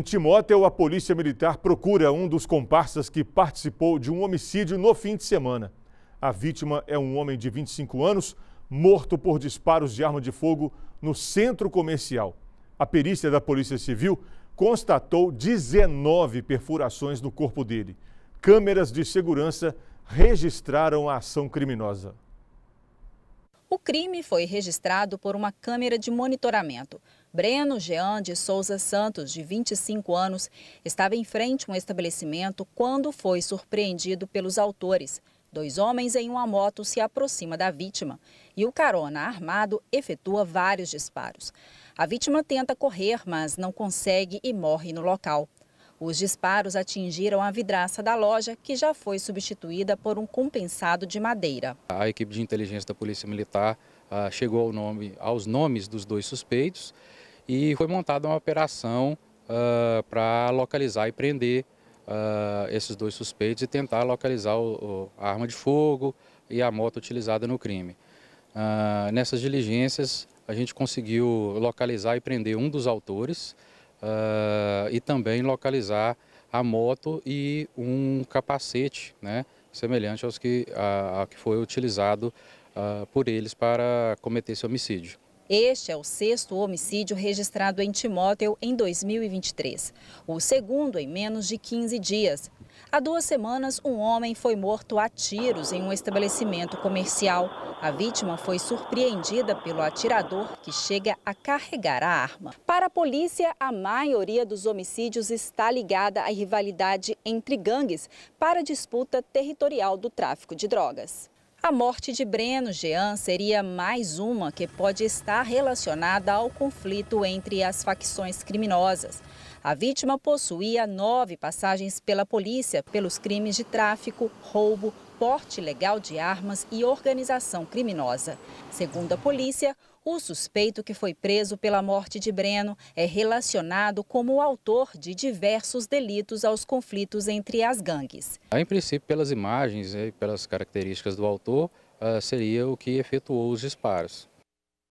Em Timóteo, a polícia militar procura um dos comparsas que participou de um homicídio no fim de semana. A vítima é um homem de 25 anos, morto por disparos de arma de fogo no centro comercial. A perícia da Polícia Civil constatou 19 perfurações no corpo dele. Câmeras de segurança registraram a ação criminosa. O crime foi registrado por uma câmera de monitoramento. Breno Jean de Souza Santos, de 25 anos, estava em frente a um estabelecimento quando foi surpreendido pelos autores. Dois homens em uma moto se aproxima da vítima e o carona armado efetua vários disparos. A vítima tenta correr, mas não consegue e morre no local. Os disparos atingiram a vidraça da loja, que já foi substituída por um compensado de madeira. A equipe de inteligência da Polícia Militar ah, chegou ao nome, aos nomes dos dois suspeitos e foi montada uma operação ah, para localizar e prender ah, esses dois suspeitos e tentar localizar o, o, a arma de fogo e a moto utilizada no crime. Ah, nessas diligências, a gente conseguiu localizar e prender um dos autores, uh, e também localizar a moto e um capacete, né, semelhante aos que, a, a que foi utilizado uh, por eles para cometer esse homicídio. Este é o sexto homicídio registrado em Timóteo em 2023, o segundo em menos de 15 dias. Há duas semanas, um homem foi morto a tiros em um estabelecimento comercial. A vítima foi surpreendida pelo atirador, que chega a carregar a arma. Para a polícia, a maioria dos homicídios está ligada à rivalidade entre gangues para disputa territorial do tráfico de drogas. A morte de Breno Jean seria mais uma que pode estar relacionada ao conflito entre as facções criminosas. A vítima possuía nove passagens pela polícia pelos crimes de tráfico, roubo, porte ilegal de armas e organização criminosa. Segundo a polícia, o suspeito que foi preso pela morte de Breno é relacionado como autor de diversos delitos aos conflitos entre as gangues. Em princípio, pelas imagens e pelas características do autor, ah, seria o que efetuou os disparos.